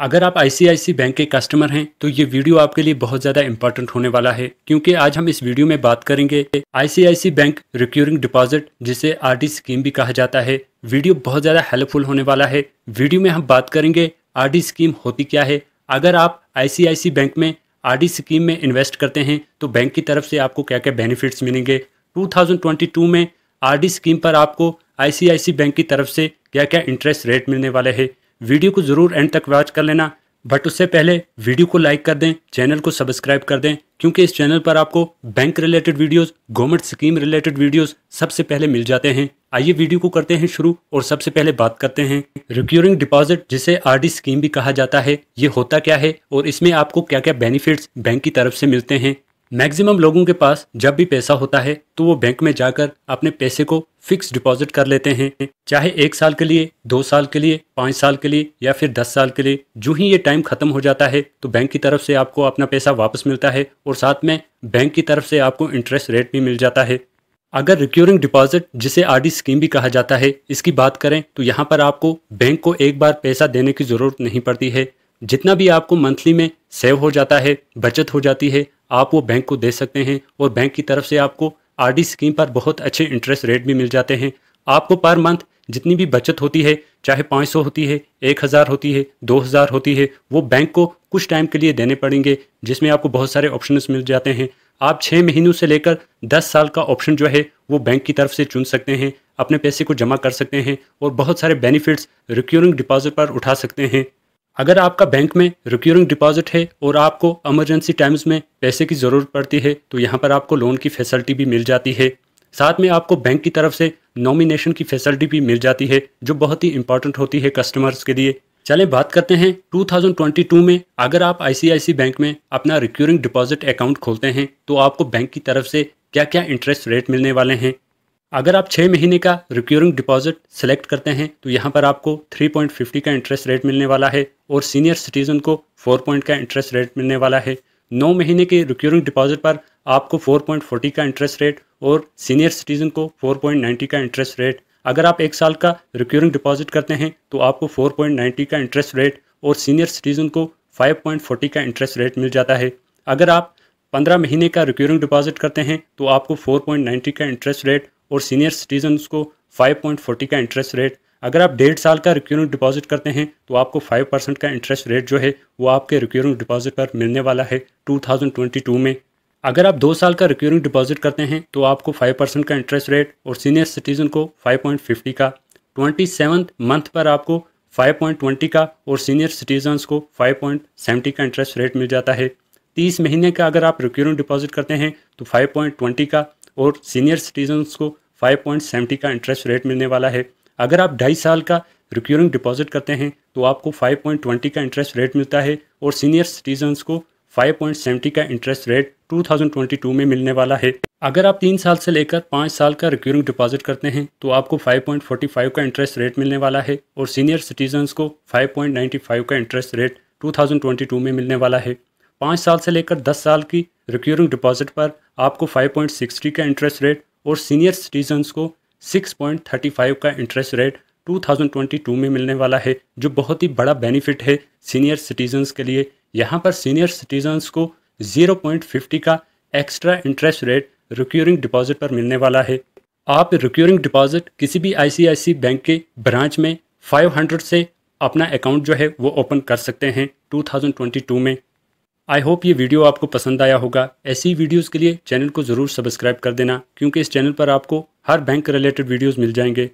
अगर आप ICICI bank के कस्टमर हैं तो ये वीडियो आपके लिए बहुत ज़्यादा इंपॉर्टेंट होने वाला है क्योंकि आज हम इस वीडियो में बात करेंगे आईसीआईसी बैंक रिक्यूरिंग डिपॉजिट जिसे आरडी स्कीम भी कहा जाता है वीडियो बहुत ज़्यादा हेल्पफुल होने वाला है वीडियो में हम बात करेंगे आर स्कीम होती क्या है अगर आप आईसीआईसी बैंक में आर स्कीम में इन्वेस्ट करते हैं तो बैंक की तरफ से आपको क्या क्या बेनिफिट्स मिलेंगे टू में आर स्कीम पर आपको आईसीआईसी बैंक की तरफ से क्या क्या इंटरेस्ट रेट मिलने वाले हैं वीडियो को ज़रूर एंड तक वॉच कर लेना बट उससे पहले वीडियो को लाइक कर दें चैनल को सब्सक्राइब कर दें क्योंकि इस चैनल पर आपको bank related videos government scheme related videos सबसे पहले मिल जाते हैं आइए वीडियो को करते हैं शुरू और सबसे पहले बात करते हैं रिक्योरिंग डिपॉजिट जिसे आरडी स्कीम भी कहा जाता है ये होता क्या है और इसमें आपको क्या क्या बेनिफिट्स बैंक की तरफ से मिलते हैं मैक्सिमम लोगों के पास जब भी पैसा होता है तो वो बैंक में जाकर अपने पैसे को फिक्स डिपॉजिट कर लेते हैं चाहे एक साल के लिए दो साल के लिए पाँच साल के लिए या फिर दस साल के लिए जो ही ये टाइम खत्म हो जाता है तो बैंक की तरफ से आपको अपना पैसा वापस मिलता है और साथ में बैंक की तरफ से आपको इंटरेस्ट रेट भी मिल जाता है अगर रिक्योरिंग डिपॉजिट जिसे आर स्कीम भी कहा जाता है इसकी बात करें तो यहाँ पर आपको बैंक को एक बार पैसा देने की ज़रूरत नहीं पड़ती है जितना भी आपको मंथली में सेव हो जाता है बचत हो जाती है आप वो बैंक को दे सकते हैं और बैंक की तरफ से आपको आरडी स्कीम पर बहुत अच्छे इंटरेस्ट रेट भी मिल जाते हैं आपको पर मंथ जितनी भी बचत होती है चाहे 500 होती है 1000 होती है 2000 होती है वो बैंक को कुछ टाइम के लिए देने पड़ेंगे जिसमें आपको बहुत सारे ऑप्शन मिल जाते हैं आप छः महीनों से लेकर दस साल का ऑप्शन जो है वो बैंक की तरफ से चुन सकते हैं अपने पैसे को जमा कर सकते हैं और बहुत सारे बेनिफिट्स रिक्योरिंग डिपॉजिट पर उठा सकते हैं अगर आपका बैंक में रिक्यूरिंग डिपॉजिट है और आपको इमरजेंसी टाइम्स में पैसे की ज़रूरत पड़ती है तो यहाँ पर आपको लोन की फैसिलिटी भी मिल जाती है साथ में आपको बैंक की तरफ से नॉमिनेशन की फैसिलिटी भी मिल जाती है जो बहुत ही इंपॉर्टेंट होती है कस्टमर्स के लिए चले बात करते हैं 2022 में अगर आप आईसीआईसी बैंक में अपना रिक्यूरिंग डिपॉजिट अकाउंट खोलते हैं तो आपको बैंक की तरफ से क्या क्या इंटरेस्ट रेट मिलने वाले हैं अगर आप छः महीने का रिक्योरिंग डिपॉजिट सेलेक्ट करते हैं तो यहाँ पर आपको 3.50 का इंटरेस्ट रेट मिलने वाला है और सीनियर सिटीजन को 4 पॉइंट का इंटरेस्ट रेट मिलने वाला है नौ महीने के रिक्योरिंग डिपॉजिट पर आपको 4.40 का इंटरेस्ट रेट और सीनियर सिटीजन को 4.90 का इंटरेस्ट रेट अगर आप एक साल का रिक्योरिंग डिपॉजिट करते हैं तो आपको 4.90 का इंटरेस्ट रेट और सीनियर सिटीजन को 5.40 का इंटरेस्ट रेट मिल जाता है अगर आप 15 महीने का रिक्योरिंग डिपॉजिट करते हैं तो आपको 4.90 का इंटरेस्ट रेट और सीनियर सिटीजन को 5.40 का इंटरेस्ट रेट अगर आप डेढ़ साल का रिक्यूरिंग डिपॉजिट करते हैं तो आपको 5 परसेंट का इंटरेस्ट रेट जो है वो आपके रिक्यूरिंग डिपॉजिट पर मिलने वाला है 2022 में अगर आप दो साल का रिक्यूरिंग डिपॉजिट करते हैं तो आपको 5 परसेंट का इंटरेस्ट रेट और सीनियर सिटीजन को 5.50 का ट्वेंटी मंथ पर आपको 5.20 का और सीनियर सिटीजन्स को 5.70 का इंटरेस्ट रेट मिल जाता है तीस महीने का अगर आप रिक्यूरिंग डिपॉजिट करते हैं तो फाइव का और सीनियर सिटीजन्स को 5.70 का इंटरेस्ट रेट मिलने वाला है अगर आप ढाई साल का रिक्यूरिंग डिपॉजिट करते हैं तो आपको 5.20 का इंटरेस्ट रेट मिलता है और सीनियर सिटीजन्स को 5.70 का इंटरेस्ट रेट 2022 में मिलने वाला है अगर आप तीन साल से लेकर पाँच साल का रिक्यूरिंग डिपॉजिट करते हैं तो आपको 5.45 का इंटरेस्ट रेट मिलने वाला है और सीनियर सिटीजन्स को 5.95 का इंटरेस्ट रेट 2022 में मिलने वाला है पाँच साल से लेकर दस साल की रिक्यूरिंग डिपॉजिट पर आपको 5.60 का इंटरेस्ट रेट और सीनियर सिटीजन्स को 6.35 का इंटरेस्ट रेट 2022 में मिलने वाला है जो बहुत ही बड़ा बेनिफिट है सीनियर सिटीजन्स के लिए यहाँ पर सीनियर सिटीजन्स को 0.50 का extra interest rate recurring deposit पर मिलने वाला है आप रिक्यूरिंग डिपॉजिट किसी भी सी बैंक के ब्रांच में हंड्रेड से अपना अकाउंट जो है वो ओपन कर सकते हैं 2022 में आई होप ये वीडियो आपको पसंद आया होगा ऐसी वीडियोस के लिए चैनल को ज़रूर सब्सक्राइब कर देना क्योंकि इस चैनल पर आपको हर बैंक रिलेटेड वीडियोस मिल जाएंगे